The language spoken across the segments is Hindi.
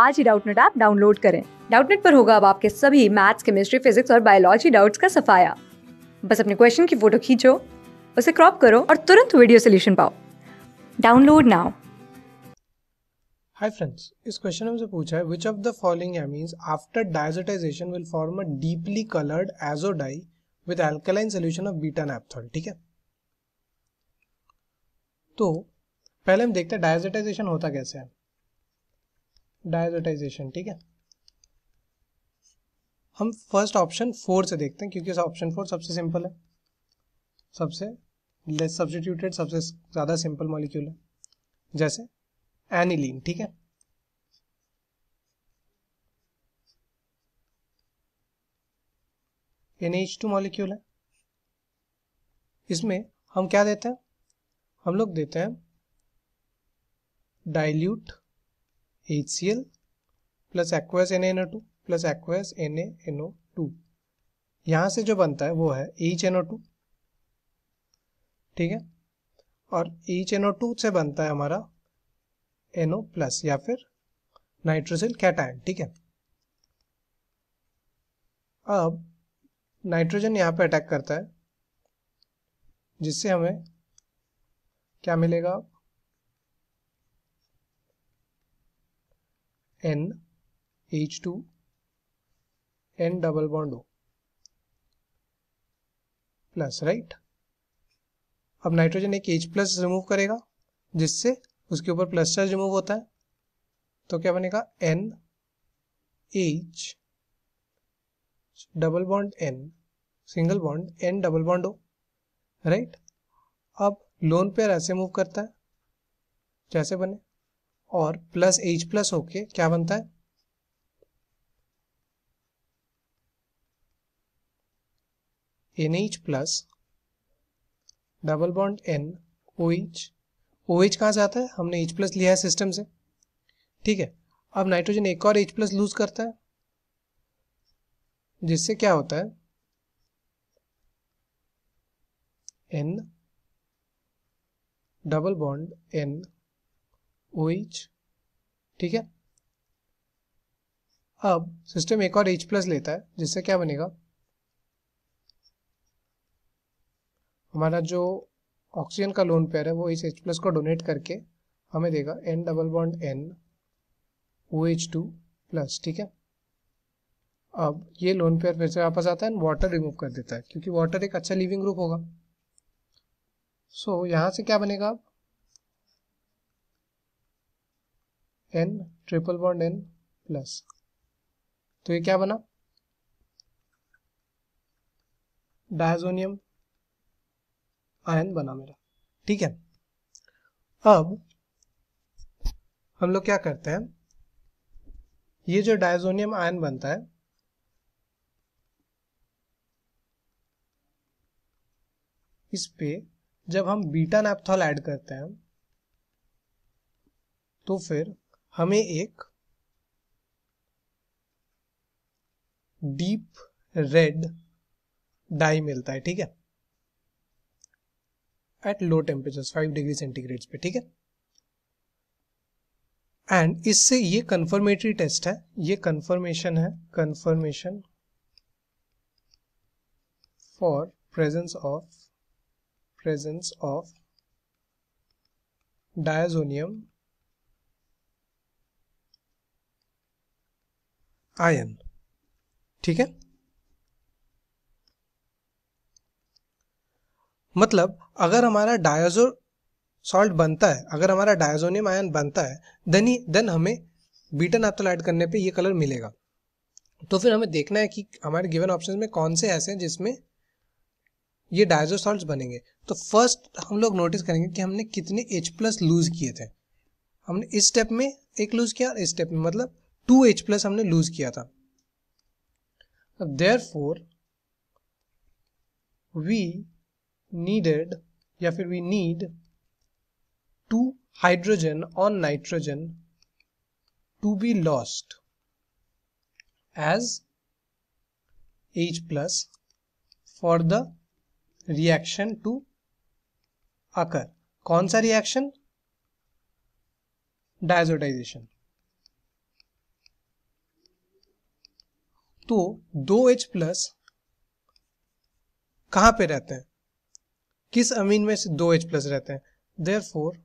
आज ही डाउटनेट ऐप डाउनलोड करें डाउटनेट पर होगा अब आपके सभी मैथ्स केमिस्ट्री फिजिक्स और बायोलॉजी डाउट्स का सफाया बस अपने क्वेश्चन की फोटो खींचो उसे क्रॉप करो और तुरंत वीडियो सोल्यूशन पाओ डाउनलोड नाउ हाय फ्रेंड्स इस क्वेश्चन हमसे पूछा है which of the following amines after diazotisation will form a deeply coloured azo dye with alkaline solution of beta naphthol ठीक है तो पहले हम देखते हैं डायजोटाइजेशन होता कैसे है डायजोटाइजेशन ठीक है हम फर्स्ट ऑप्शन फोर से देखते हैं क्योंकि ऑप्शन फोर सबसे सिंपल है सबसे लेस सब्सटीट्यूटेड सबसे ज़्यादा सिंपल मॉलिक्यूल है जैसे एनिलीन ठीक है एन टू मॉलिक्यूल है इसमें हम क्या देते हैं हम लोग देते हैं dilute HCl plus aqueous NaNO2 plus aqueous NaNO2 यहाँ से जो बनता है वो है HNO2 ठीक है और HNO2 से बनता है हमारा NO प्लस या फिर नाइट्रोसिल कैटाइन ठीक है अब नाइट्रोजन यहाँ पे अटैक करता है जिससे हमें क्या मिलेगा N H two N double bond O plus right अब नाइट्रोजन एक एच प्लस रिमूव करेगा जिससे उसके ऊपर प्लस चार्ज रिमूव होता है तो क्या बनेगा N H double bond N single bond N double bond O right अब लोन पेयर ऐसे मूव करता है जैसे बने और प्लस एच प्लस होके क्या बनता है N H plus double bond N O H O H कहां से आता है हमने एच प्लस लिया है सिस्टम से ठीक है अब नाइट्रोजन एक और एच प्लस लूज करता है जिससे क्या होता है N double bond N O H ठीक है अब सिस्टम एक और एच प्लस लेता है जिससे क्या बनेगा हमारा जो ऑक्सीजन का लोन पेयर है वो इस एच प्लस को डोनेट करके हमें देगा N double bond N O H two plus ठीक है अब ये लोन पेयर फिर से वापस आता है एंड वाटर रिमूव कर देता है क्योंकि वाटर एक अच्छा लिविंग ग्रुप होगा सो so, यहाँ से क्या बनेगा N triple bond N plus तो ये क्या बना डायजोनियम आयन बना मेरा ठीक है अब हम लोग क्या करते हैं ये जो डायजोनियम आयन बनता है इस पे जब हम बीटा नैपथॉल ऐड करते हैं तो फिर हमें एक डीप रेड डाई मिलता है ठीक है at low temperature five degree centigrade पे ठीक है एंड इससे ये कंफर्मेटरी टेस्ट है ये कंफर्मेशन है confirmation for presence of presence of diazonium ion ठीक है मतलब अगर हमारा डायजो सॉल्ट बनता है अगर हमारा डायजोनियम आयन बनता है देन ही देन हमें बीटन ऐड करने पे ये कलर मिलेगा तो फिर हमें देखना है कि हमारे गिवन ऑप्शन में कौन से ऐसे हैं जिसमें ये डायजो सॉल्ट बनेंगे तो फर्स्ट हम लोग नोटिस करेंगे कि हमने कितने H प्लस लूज किए थे हमने इस स्टेप में एक लूज किया और इस स्टेप में मतलब टू एच प्लस हमने लूज किया था अब देयर फोर वी नीडेड या फिर we need two hydrogen on nitrogen to be lost as H plus for the reaction to occur कौन सा रिएक्शन डायजोटाइजेशन तो दो एच प्लस कहां पे रहते हैं किस अमीन में से दो एच प्लस रहते हैं देर फोर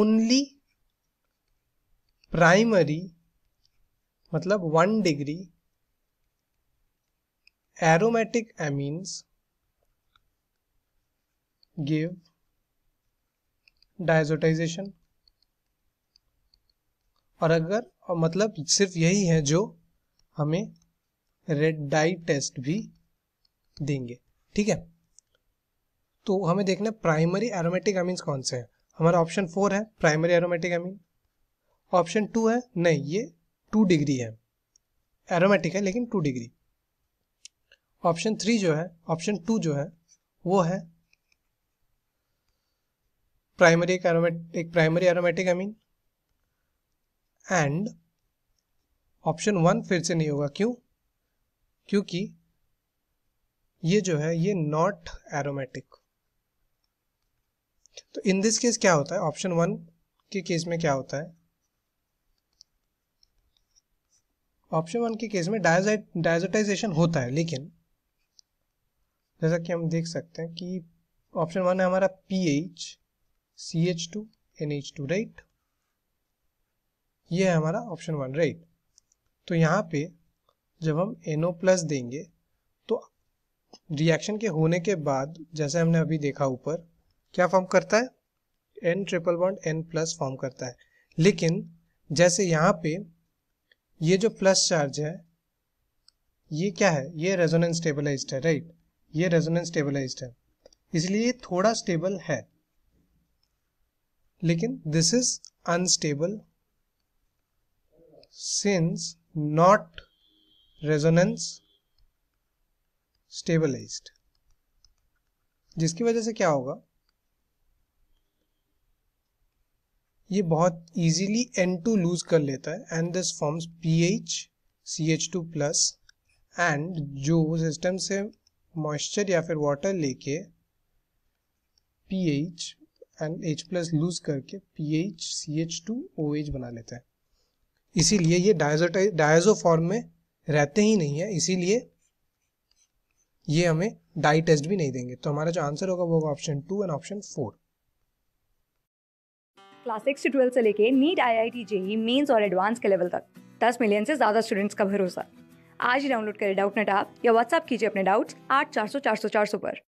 ओनली प्राइमरी मतलब one degree aromatic amines give diazotization और अगर और मतलब सिर्फ यही है जो हमें रेड डाई टेस्ट भी देंगे ठीक है तो हमें देखना है प्राइमरी एरोमेटिक अमीन कौन से हैं हमारा ऑप्शन फोर है primary aromatic amine option two है नहीं ये टू डिग्री है एरोमेटिक है लेकिन टू डिग्री ऑप्शन थ्री जो है ऑप्शन टू जो है वो है प्राइमरी एक aromatic primary aromatic amine and option one फिर से नहीं होगा क्यों क्योंकि ये जो है ये नॉट एरोमेटिक तो इन दिस केस क्या होता है ऑप्शन वन के केस में क्या होता है ऑप्शन वन के केस में डायजोटाइजेशन होता है लेकिन जैसा कि हम देख सकते हैं कि ऑप्शन वन है हमारा P H C H two N H two right ये है हमारा ऑप्शन वन राइट तो यहां पे जब हम एनओ प्लस देंगे तो रिएक्शन के होने के बाद जैसे हमने अभी देखा ऊपर क्या फॉर्म करता है N triple bond N plus form करता है लेकिन जैसे यहाँ पे ये जो प्लस चार्ज है ये क्या है ये रेजोनेंस स्टेबलाइज्ड है राइट ये रेजोनेंस स्टेबलाइज्ड है इसलिए थोड़ा स्टेबल है लेकिन this is unstable since not resonance stabilized जिसकी वजह से क्या होगा ये बहुत इजीली N2 लूज कर लेता है and this forms H C H two plus and जो सिस्टम से मॉइस्चर या फिर वाटर लेके H and H plus loose करके P H C H two O H बना लेता है इसीलिए ये डायजो डायजो फॉर्म में रहते ही नहीं है इसीलिए ये हमें डाई टेस्ट भी नहीं देंगे तो हमारा जो आंसर होगा वो होगा option two and option four class six से ट्वेल्थ से लेके NEET I I T JEE mains और एडवांस के लेवल तक दस मिलियन से ज़्यादा स्टूडेंट्स का भरोसा आज ही डाउनलोड करें डाउट नेट आप या व्हाट्सअप कीजिए अपने डाउट्स आठ चार सौ चार सौ चार सौ पर